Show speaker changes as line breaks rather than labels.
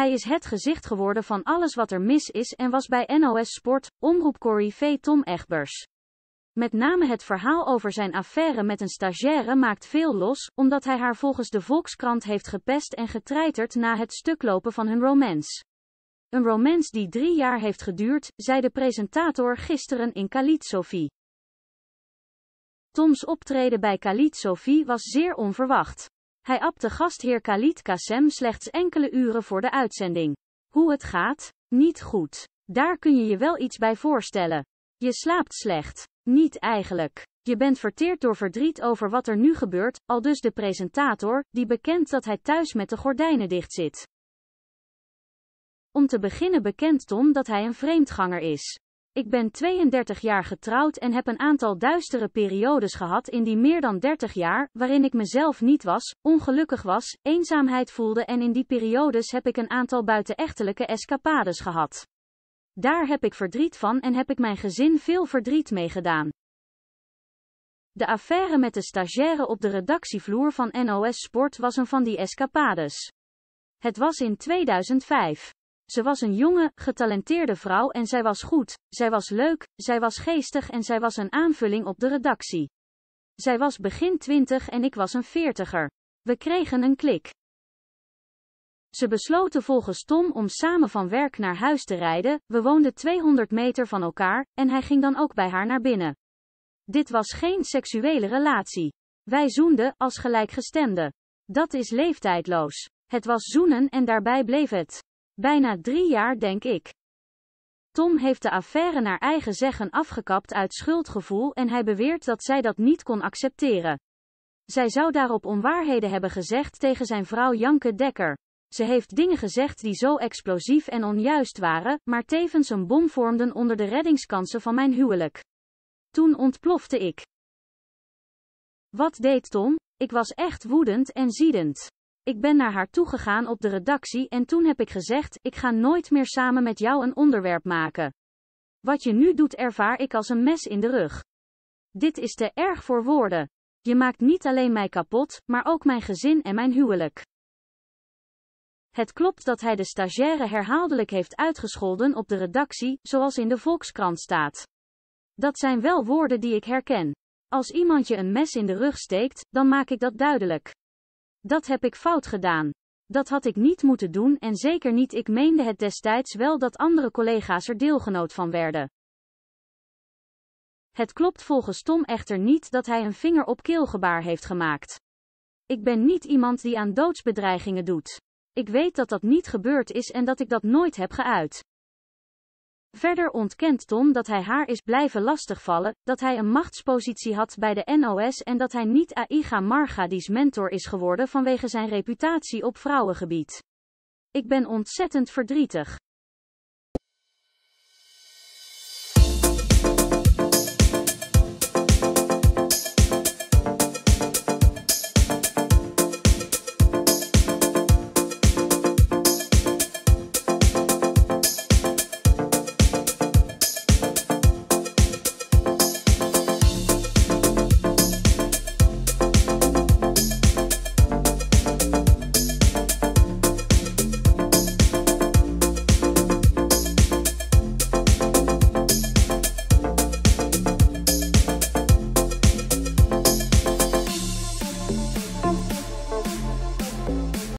Hij is het gezicht geworden van alles wat er mis is en was bij NOS Sport, omroep Tom Egbers. Met name het verhaal over zijn affaire met een stagiaire maakt veel los, omdat hij haar volgens de Volkskrant heeft gepest en getreiterd na het stuklopen van hun romance. Een romance die drie jaar heeft geduurd, zei de presentator gisteren in Khalid Sophie. Toms optreden bij Khalid Sophie was zeer onverwacht. Hij apte gastheer Khalid Kassem slechts enkele uren voor de uitzending. Hoe het gaat? Niet goed. Daar kun je je wel iets bij voorstellen. Je slaapt slecht. Niet eigenlijk. Je bent verteerd door verdriet over wat er nu gebeurt, al dus de presentator, die bekent dat hij thuis met de gordijnen dicht zit. Om te beginnen bekent Tom dat hij een vreemdganger is. Ik ben 32 jaar getrouwd en heb een aantal duistere periodes gehad in die meer dan 30 jaar, waarin ik mezelf niet was, ongelukkig was, eenzaamheid voelde en in die periodes heb ik een aantal buitenechtelijke escapades gehad. Daar heb ik verdriet van en heb ik mijn gezin veel verdriet mee gedaan. De affaire met de stagiaire op de redactievloer van NOS Sport was een van die escapades. Het was in 2005. Ze was een jonge, getalenteerde vrouw en zij was goed, zij was leuk, zij was geestig en zij was een aanvulling op de redactie. Zij was begin twintig en ik was een veertiger. We kregen een klik. Ze besloten volgens Tom om samen van werk naar huis te rijden, we woonden 200 meter van elkaar, en hij ging dan ook bij haar naar binnen. Dit was geen seksuele relatie. Wij zoenden, als gelijkgestemden. Dat is leeftijdloos. Het was zoenen en daarbij bleef het. Bijna drie jaar denk ik. Tom heeft de affaire naar eigen zeggen afgekapt uit schuldgevoel en hij beweert dat zij dat niet kon accepteren. Zij zou daarop onwaarheden hebben gezegd tegen zijn vrouw Janke Dekker. Ze heeft dingen gezegd die zo explosief en onjuist waren, maar tevens een bom vormden onder de reddingskansen van mijn huwelijk. Toen ontplofte ik. Wat deed Tom? Ik was echt woedend en ziedend. Ik ben naar haar toegegaan op de redactie en toen heb ik gezegd, ik ga nooit meer samen met jou een onderwerp maken. Wat je nu doet ervaar ik als een mes in de rug. Dit is te erg voor woorden. Je maakt niet alleen mij kapot, maar ook mijn gezin en mijn huwelijk. Het klopt dat hij de stagiaire herhaaldelijk heeft uitgescholden op de redactie, zoals in de Volkskrant staat. Dat zijn wel woorden die ik herken. Als iemand je een mes in de rug steekt, dan maak ik dat duidelijk. Dat heb ik fout gedaan. Dat had ik niet moeten doen en zeker niet ik meende het destijds wel dat andere collega's er deelgenoot van werden. Het klopt volgens Tom echter niet dat hij een vinger op keelgebaar heeft gemaakt. Ik ben niet iemand die aan doodsbedreigingen doet. Ik weet dat dat niet gebeurd is en dat ik dat nooit heb geuit. Verder ontkent Tom dat hij haar is blijven lastigvallen, dat hij een machtspositie had bij de NOS en dat hij niet Aiga Margadi's mentor is geworden vanwege zijn reputatie op vrouwengebied. Ik ben ontzettend verdrietig.